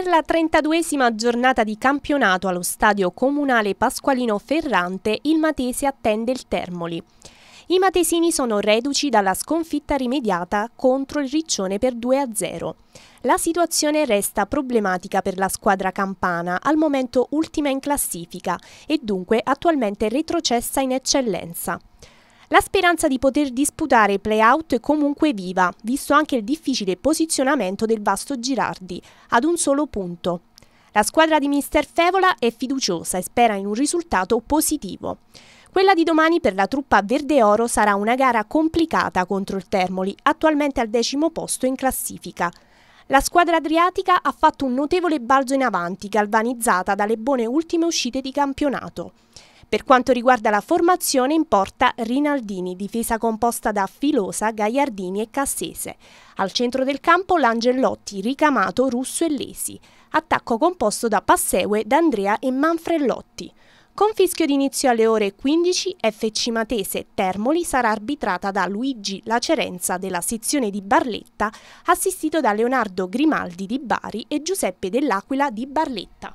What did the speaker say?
Per la 32esima giornata di campionato allo stadio comunale Pasqualino Ferrante il Matese attende il Termoli. I matesini sono reduci dalla sconfitta rimediata contro il Riccione per 2-0. La situazione resta problematica per la squadra campana, al momento ultima in classifica e dunque attualmente retrocessa in eccellenza. La speranza di poter disputare i play-out è comunque viva, visto anche il difficile posizionamento del vasto Girardi, ad un solo punto. La squadra di Mister Fevola è fiduciosa e spera in un risultato positivo. Quella di domani per la truppa verde-oro sarà una gara complicata contro il Termoli, attualmente al decimo posto in classifica. La squadra adriatica ha fatto un notevole balzo in avanti, galvanizzata dalle buone ultime uscite di campionato. Per quanto riguarda la formazione in porta Rinaldini, difesa composta da Filosa, Gagliardini e Cassese. Al centro del campo l'Angellotti, Ricamato, Russo e Lesi. Attacco composto da Passegue, D'Andrea e Manfrellotti. Con fischio d'inizio alle ore 15, FC Matese Termoli sarà arbitrata da Luigi Lacerenza della sezione di Barletta, assistito da Leonardo Grimaldi di Bari e Giuseppe Dell'Aquila di Barletta.